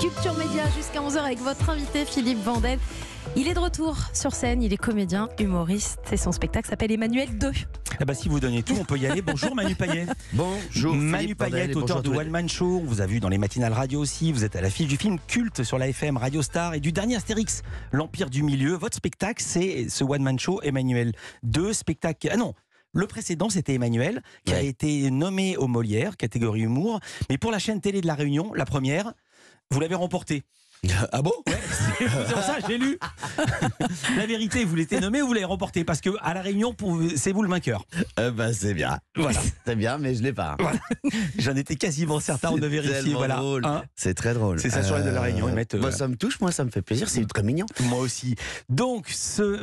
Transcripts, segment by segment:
Culture Média jusqu'à 11h avec votre invité Philippe Vandel. Il est de retour sur scène, il est comédien, humoriste et son spectacle s'appelle Emmanuel 2. Ah bah si vous donnez tout, on peut y aller. Bonjour Manu Payet. Bonjour. Manu Payet, auteur de One Man Show. vous a vu dans les matinales radio aussi. Vous êtes à l'affiche du film culte sur la FM Radio Star et du dernier Astérix, L'Empire du Milieu. Votre spectacle, c'est ce One Man Show Emmanuel 2, spectacle. Ah non, le précédent, c'était Emmanuel, qui a été nommé au Molière, catégorie humour. Mais pour la chaîne télé de La Réunion, la première, vous l'avez remporté. Ah bon ouais, C'est ça, j'ai lu. la vérité, vous l'étiez nommé ou vous l'avez remporté Parce que à la Réunion, c'est vous le vainqueur. Euh ben, c'est bien. Voilà. C'est bien, mais je l'ai pas. J'en étais quasiment certain. On a vérifié. Voilà. Hein c'est très drôle. C'est ça sur de la Réunion. Euh, euh, moi, ça me touche. Moi, ça me fait plaisir. C'est très mignon. Moi aussi. Donc,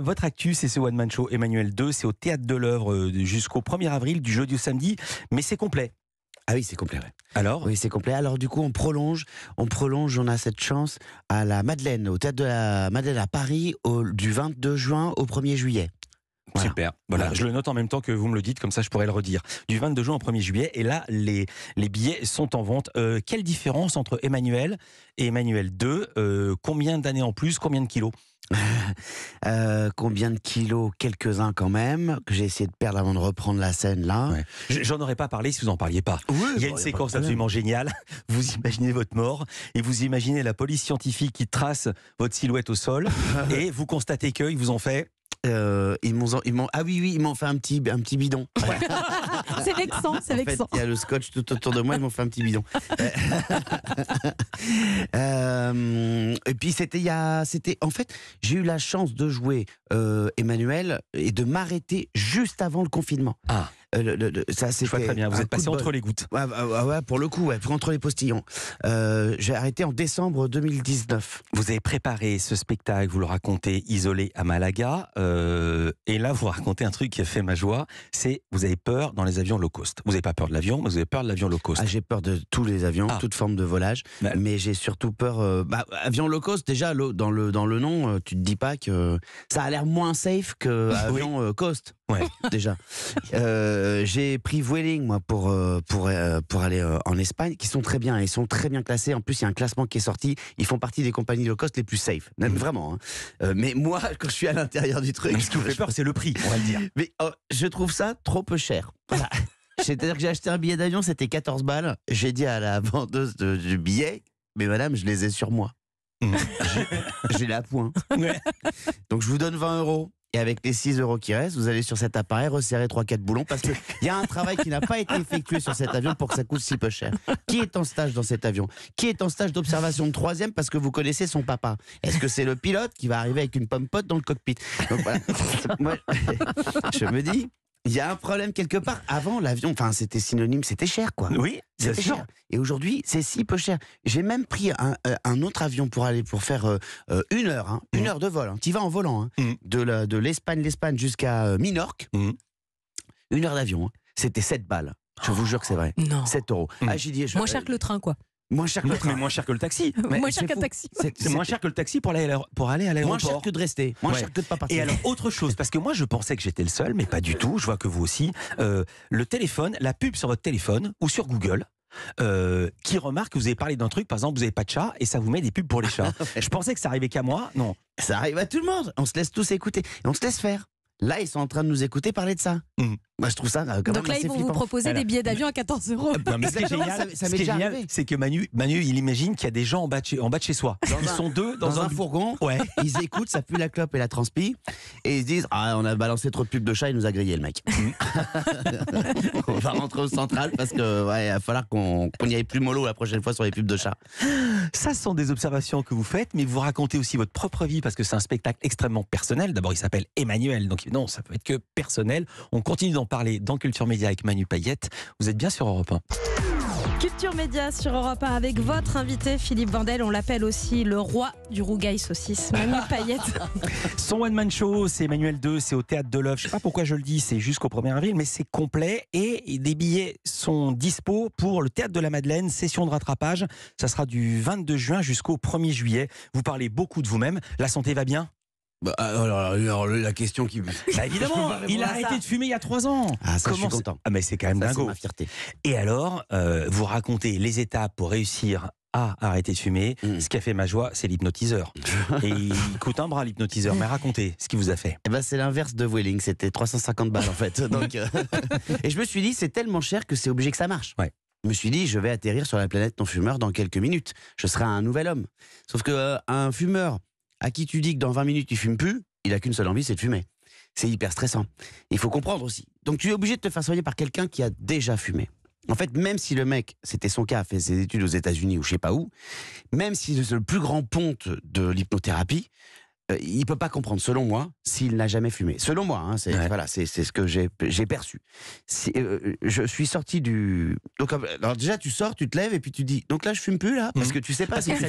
votre actu, c'est ce one man show Emmanuel 2. C'est au théâtre de l'œuvre euh, jusqu'au 1er avril, du jeudi au samedi. Mais c'est complet. Ah oui, c'est complet. Alors Oui, c'est complet. Alors du coup, on prolonge, on prolonge, on a cette chance à la Madeleine, au théâtre de la Madeleine à Paris, du 22 juin au 1er juillet. Super. Voilà. je le note en même temps que vous me le dites, comme ça je pourrais le redire. Du 22 juin au 1er juillet, et là, les, les billets sont en vente. Euh, quelle différence entre Emmanuel et Emmanuel 2 euh, Combien d'années en plus Combien de kilos Euh, combien de kilos Quelques-uns quand même, que j'ai essayé de perdre avant de reprendre la scène là. J'en aurais pas parlé si vous n'en parliez pas. Il y a bah, une séquence absolument géniale. Vous imaginez votre mort et vous imaginez la police scientifique qui trace votre silhouette au sol et vous constatez qu'ils vous ont fait euh, ils m'ont, ah oui, oui, ils m'ont fait un petit, un petit bidon. c'est vexant, c'est vexant. Il y a le scotch tout autour de moi, ils m'ont fait un petit bidon. Euh, et puis c'était, il c'était, en fait, j'ai eu la chance de jouer euh, Emmanuel et de m'arrêter juste avant le confinement. Ah. Euh, ça c'est très bien. Vous êtes passé entre les gouttes. Ouais, pour le coup, entre les postillons. Euh, j'ai arrêté en décembre 2019. Vous avez préparé ce spectacle, vous le racontez isolé à Malaga, euh, et là vous racontez un truc qui a fait ma joie. C'est vous avez peur dans les avions low cost. Vous n'avez pas peur de l'avion, mais vous avez peur de l'avion low cost. Ah, j'ai peur de tous les avions, ah. toute forme de volage, bah. mais j'ai surtout peur. Bah, avion low cost déjà dans le dans le nom, tu te dis pas que ça a l'air moins safe que avion cost. Ouais, déjà. Euh, j'ai pris Vueling moi pour euh, pour euh, pour aller en Espagne, qui sont très bien, ils sont très bien classés. En plus, il y a un classement qui est sorti. Ils font partie des compagnies low cost les plus safe, même mm. vraiment. Hein. mais moi, quand je suis à l'intérieur du truc, ce qui me fait peur, c'est le prix, on va le dire. Mais oh, je trouve ça trop peu cher. C'est-à-dire que j'ai acheté un billet d'avion, c'était 14 balles. J'ai dit à la vendeuse du billet, mais madame, je les ai sur moi. Mm. j'ai la pointe. Donc je vous donne 20 euros. Et avec les 6 euros qui restent, vous allez sur cet appareil resserrer 3-4 boulons parce qu'il y a un travail qui n'a pas été effectué sur cet avion pour que ça coûte si peu cher. Qui est en stage dans cet avion Qui est en stage d'observation de troisième parce que vous connaissez son papa Est-ce que c'est le pilote qui va arriver avec une pomme pote dans le cockpit Donc voilà. je me dis, il y a un problème quelque part. Avant, l'avion, enfin, c'était synonyme, c'était cher, quoi. Oui, c'était cher. Et aujourd'hui, c'est si peu cher. J'ai même pris un, euh, autre avion pour aller pour faire euh, euh, une heure, hein. une mm. heure de vol. Hein. Tu vas en volant, hein. mm. de l'Espagne, l'Espagne jusqu'à Minorque. Mm. Une heure d'avion. C'était 7 balles. Je vous jure que c'est vrai. Oh, non. 7 euros. Ah, Moins cher que le train, quoi. Moins cher que le moins cher que le taxi. moins cher qu'un taxi. C'est moins cher que le taxi pour aller à l'aéroport. Moins cher que de rester. Moins cher que de pas partir. Et alors, autre chose, parce que moi, je pensais que j'étais le seul, mais pas du tout. Je vois que vous aussi. Euh, le téléphone, la pub sur votre téléphone ou sur Google. Euh, qui remarque que vous avez parlé d'un truc, par exemple, vous n'avez pas de chat et ça vous met des pubs pour les chats. je pensais que ça arrivait qu'à moi, non. Ça arrive à tout le monde, on se laisse tous écouter, on se laisse faire. Là, ils sont en train de nous écouter parler de ça. Mhm. je trouve ça euh, Donc là, ils vont vous proposer des billets d'avion à 14 euros. Ah, non, mais ce qui est génial, c'est que Manu, Manu, il imagine qu'il y a des gens en bas de chez, soi. ils sont deux dans, un, fourgon. Ouais. Ils écoutent, ça pue la clope et la transpi. Et ils se disent Ah, on a balancé trop de pubs de chat, il nous a grillé le mec. Mm. on va rentrer au central parce que ouais, va falloir qu'on qu y aille plus mollo la prochaine fois sur les pubs de chat. Ça, ce sont des observations que vous faites, mais vous racontez aussi votre propre vie parce que c'est un spectacle extrêmement personnel. D'abord, il s'appelle Emmanuel, donc non, ça peut être que personnel. On continue d'en parler dans Culture Média avec Manu Payette. Vous êtes bien sur Europe 1. Culture Média sur Europe 1 avec votre invité Philippe Vandel. On l'appelle aussi le roi du rougail saucisse, Manuel Payette. Son one-man show, c'est Emmanuel 2, c'est au théâtre de l'œuvre. Je sais pas pourquoi je le dis, c'est jusqu'au 1er avril, mais c'est complet et des billets sont dispo pour le théâtre de la Madeleine, session de rattrapage. Ça sera du 22 juin jusqu'au 1er juillet. Vous parlez beaucoup de vous-même. La santé va bien bah, ah, oh alors, la question qui. Bah, évidemment, il a arrêté de fumer il y a trois ans. Ah, ça, je ah, mais c'est quand même ça, Ma fierté. Et alors, euh, vous racontez les étapes pour réussir à arrêter de fumer. Mm. Ce qui a fait ma joie, c'est l'hypnotiseur. Et il coûte un bras l'hypnotiseur. Mais racontez ce qui vous a fait. Eh ben, c'est l'inverse de Welling. C'était 350 balles en fait. Donc, euh, Et je me suis dit, c'est tellement cher que c'est obligé que ça marche. Ouais. Je me suis dit, je vais atterrir sur la planète non fumeur dans quelques minutes. Je serai un nouvel homme. Sauf que euh, un fumeur à qui tu dis que dans 20 minutes tu fumes plus, il a qu'une seule envie, c'est de fumer. C'est hyper stressant. Il faut comprendre aussi. Donc tu es obligé de te faire soigner par quelqu'un qui a déjà fumé. En fait, même si le mec, c'était son cas, a fait ses études aux États-Unis ou je sais pas où, même si c'est le plus grand ponte de l'hypnothérapie, il euh, il peut pas comprendre, selon moi, s'il n'a jamais fumé. Selon moi, hein, c'est voilà, c'est ce que j'ai perçu. Euh, je suis sorti du. Donc euh, alors déjà tu sors, tu te lèves et puis tu dis. Donc là je fume plus là parce mhm. que tu sais pas si ça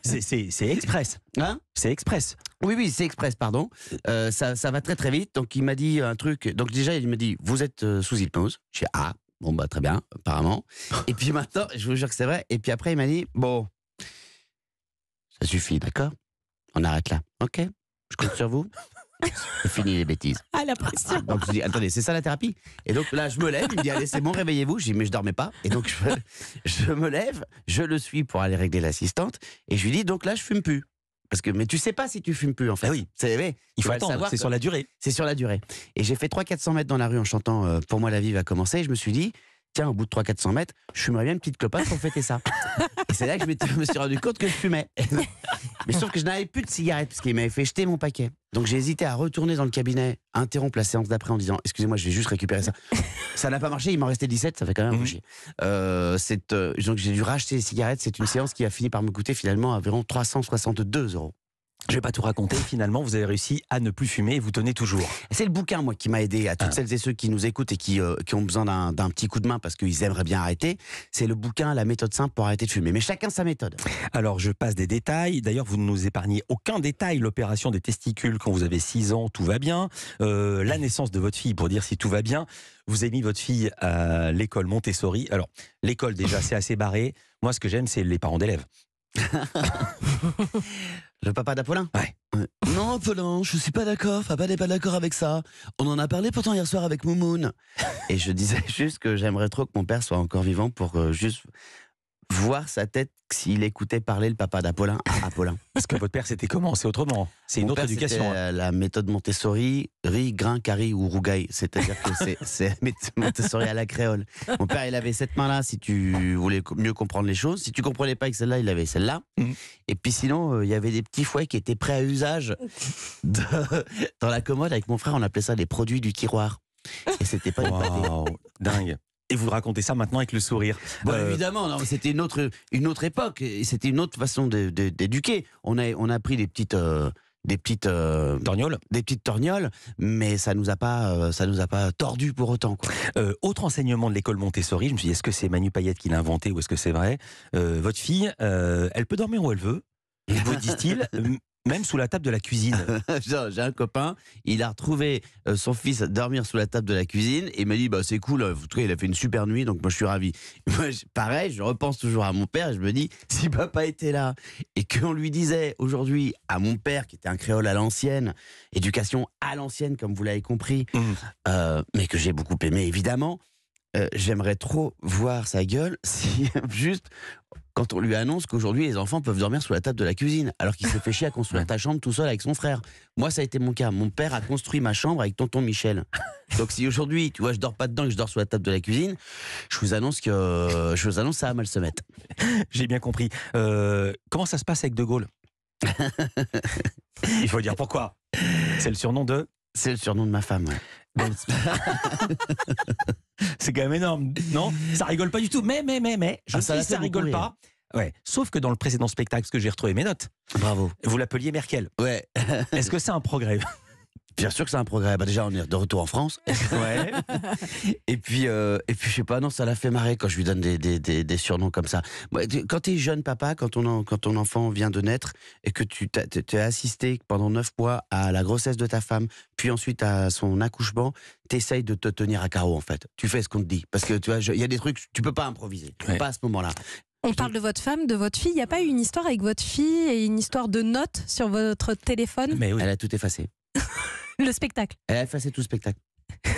C'est express. Hein c'est express. Oui oui c'est express pardon. ça, va très très vite. Donc il m'a dit un truc. Donc déjà il me dit vous êtes sous hypnose. Je dis ah bon bah très bien apparemment. et puis maintenant je vous jure que c'est vrai. Et puis après il m'a dit bon ça suffit d'accord. On arrête là. Ok, je compte sur vous. fini les bêtises. Ah, la pression. Donc je dis, attendez, c'est ça la thérapie Et donc là, je me lève, il me dit, allez, c'est bon, réveillez-vous. Je dis, mais je dormais pas. Et donc je, me lève, je le suis pour aller régler l'assistante. Et je lui dis, donc là, je fume plus. Parce que, mais tu sais pas si tu fumes plus, en fait. Ah oui, c'est, il faut attendre, c'est sur la durée. C'est sur la durée. Et j'ai fait 300-400 mètres dans la rue en chantant euh, Pour moi, la vie va commencer. Et je me suis dit, tiens, au bout de 300-400 mètres, je fumerais bien une petite clope pour fêter ça. et c'est là que je me suis rendu compte que je fumais. Mais sauf que je n'avais plus de cigarette, parce qu'il m'avait fait jeter mon paquet. Donc j'ai hésité à retourner dans le cabinet, interrompre la séance d'après en disant Excusez-moi, je vais juste récupérer ça. ça n'a pas marché, il m'en restait 17, ça fait quand même un mhm. chier. Euh, euh, donc j'ai dû racheter les cigarettes. C'est une ah. séance qui a fini par me coûter finalement environ 362 euros. Je vais pas tout raconter. Finalement, vous avez réussi à ne plus fumer et vous tenez toujours. C'est le bouquin, moi, qui m'a aidé à toutes ah. celles et ceux qui nous écoutent et qui, euh, qui ont besoin d'un petit coup de main parce qu'ils aimeraient bien arrêter. C'est le bouquin La méthode simple pour arrêter de fumer. Mais chacun sa méthode. Alors, je passe des détails. D'ailleurs, vous ne nous épargnez aucun détail. L'opération des testicules quand vous avez 6 ans, tout va bien. Euh, la naissance de votre fille pour dire si tout va bien. Vous avez mis votre fille à l'école Montessori. Alors, l'école, déjà, c'est assez barré. Moi, ce que j'aime, c'est les parents d'élèves. Le papa d'Apollin Ouais. Non, Apollin, je suis pas d'accord. Papa n'est pas d'accord avec ça. On en a parlé pourtant hier soir avec Moumoun. Et je disais juste que j'aimerais trop que mon père soit encore vivant pour euh, juste voir sa tête s'il écoutait parler le papa d'Apollin à Apollin. Parce que votre père, c'était comment C'est autrement. C'est une autre éducation. Hein. Euh, la méthode Montessori, riz, grain, carie ou rougaille. C'est-à-dire que c'est Montessori à la créole. Mon père, il avait cette main-là si tu voulais mieux comprendre les choses. Si tu comprenais pas avec celle-là, il avait celle-là. Mmh. Et puis sinon, euh, il y avait des petits fouets qui étaient prêts à usage dans la commode. Avec mon frère, on appelait ça les produits du tiroir. Et c'était pas dingue. Et vous racontez ça maintenant avec le sourire. Bah, euh, évidemment, c'était une autre, une autre époque, c'était une autre façon d'éduquer. On a, on a pris des petites... Euh, des petites euh, des petites torgnoles, mais ça nous a pas, ça nous a pas tordu pour autant. Quoi. autre enseignement de l'école Montessori, je me suis dit est-ce que c'est Manu Payette qui l'a inventé ou est-ce que c'est vrai Votre fille, elle peut dormir où elle veut, vous disent-ils, Même sous la table de la cuisine. J'ai un copain, il a retrouvé euh, son fils dormir sous la table de la cuisine et m'a dit bah, c'est cool, euh, il a fait une super nuit, donc moi je suis ravi. pareil, je repense toujours à mon père et je me dis si papa était là et qu'on lui disait aujourd'hui à mon père, qui était un créole à l'ancienne, éducation à l'ancienne, comme vous l'avez compris, mmh. euh, mais que j'ai beaucoup aimé évidemment, euh, j'aimerais trop voir sa gueule si juste quand on lui annonce qu'aujourd'hui les enfants peuvent dormir sous la table de la cuisine, alors qu'il s'est fait chier à construire ta chambre tout seul avec son frère. Moi, ça a été mon cas. Mon père a construit ma chambre avec tonton Michel. Donc si aujourd'hui, tu vois, je dors pas dedans, que je dors sous la table de la cuisine, je vous annonce que je vous annonce ça à mal se mettre. J'ai bien compris. Euh, comment ça se passe avec De Gaulle Il faut dire pourquoi. C'est le surnom de. C'est le surnom de ma femme. C'est quand même énorme, non Ça rigole pas du tout. Mais, mais, mais, mais, je ah, ça, sais, ça rigole pas. Ouais. Sauf que dans le précédent spectacle, ce que j'ai retrouvé mes notes, Bravo. vous l'appeliez Merkel. Ouais. Est-ce que c'est un progrès Bien sûr que c'est un progrès. Bah, déjà, on est de retour en France. et puis, euh, et puis, je sais pas, non, ça l'a fait marrer quand je lui donne des, des, des, surnoms comme ça. Quand tu es jeune papa, quand ton, quand ton enfant vient de naître et que tu t'es assisté pendant neuf mois à la grossesse de ta femme, puis ensuite à son accouchement, tu t'essayes de te tenir à carreau en fait. Tu fais ce qu'on te dit. Parce que tu vois, il y a des trucs, tu peux pas improviser. Pas à ce moment-là. On parle de votre femme, de votre fille. Il n'y a pas eu une histoire avec votre fille et une histoire de notes sur votre téléphone Mais Elle a tout effacé. le spectacle. Elle a effacé tout spectacle.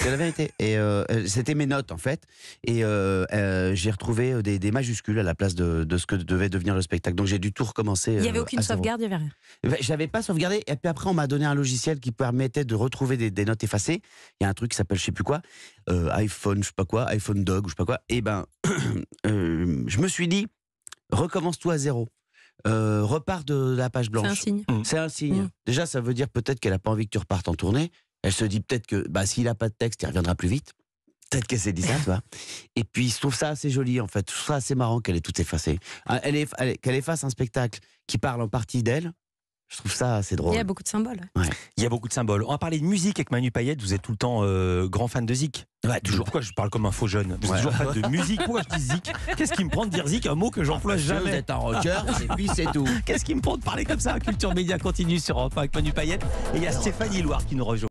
C'est la vérité. Et euh, euh, c'était mes notes en fait. Et euh, j'ai retrouvé des, majuscules à la place de, ce que devait devenir le spectacle. Donc j'ai dû tout recommencer. Il n'y avait aucune sauvegarde, il n'y avait rien. Je J'avais pas sauvegardé. Et puis après, on m'a donné un logiciel qui permettait de retrouver des, notes effacées. Il y a un truc qui s'appelle je ne sais plus quoi, iPhone, je ne sais pas quoi, iPhone Dog, je ne sais pas quoi. Et ben, je me suis dit, recommence-toi à zéro. Euh, repart de la page blanche. Mm. C'est un signe. Mm. Déjà, ça veut dire peut-être qu'elle n'a pas envie que tu repartes en tournée. Elle se dit peut-être que bah, s'il n'a pas de texte, il reviendra plus vite. Peut-être qu'elle s'est dit ça, tu vois. Et puis, je trouve ça assez joli, en fait. Je trouve ça assez marrant qu'elle ah, est tout effacée qu'elle efface un spectacle qui parle en partie d'elle, je trouve ça assez drôle. Il y a beaucoup de symboles. Il y a beaucoup de symboles. On va parler de musique avec Manu Payette. Vous êtes tout le temps euh, grand fan de Zik. Ouais, toujours. Pourquoi je parle comme un faux jeune Vous êtes toujours fan de musique. Pourquoi je dis Zik Qu'est-ce qui me prend de dire Zik Un mot que j'emploie ah, jamais. Vous êtes un rocker, et puis c'est tout. Qu'est-ce qui me prend de parler comme ça Culture Média continue sur Europe avec Manu Payette. Et il y a Stéphanie Loire qui nous rejoint.